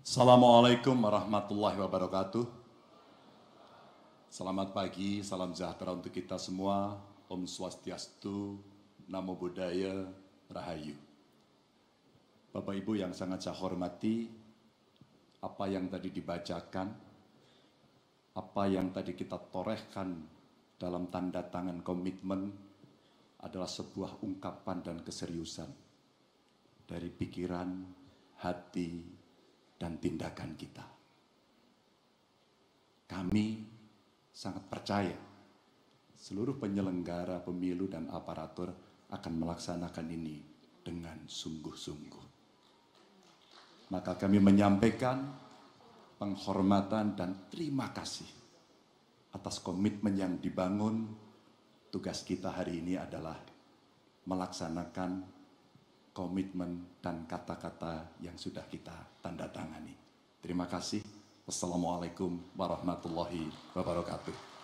Assalamualaikum warahmatullahi wabarakatuh. Selamat pagi, salam sejahtera untuk kita semua. Om Swastiastu, Namo Buddhaya, Rahayu. Bapak Ibu yang sangat saya hormati, apa yang tadi dibacakan, apa yang tadi kita torehkan dalam tanda tangan komitmen adalah sebuah ungkapan dan keseriusan dari pikiran, hati, dan tindakan kita. Kami sangat percaya seluruh penyelenggara pemilu dan aparatur akan melaksanakan ini dengan sungguh-sungguh. Maka kami menyampaikan penghormatan dan terima kasih atas komitmen yang dibangun. Tugas kita hari ini adalah melaksanakan komitmen dan kata-kata yang sudah kita tanda tangani. Terima kasih. Wassalamualaikum warahmatullahi wabarakatuh.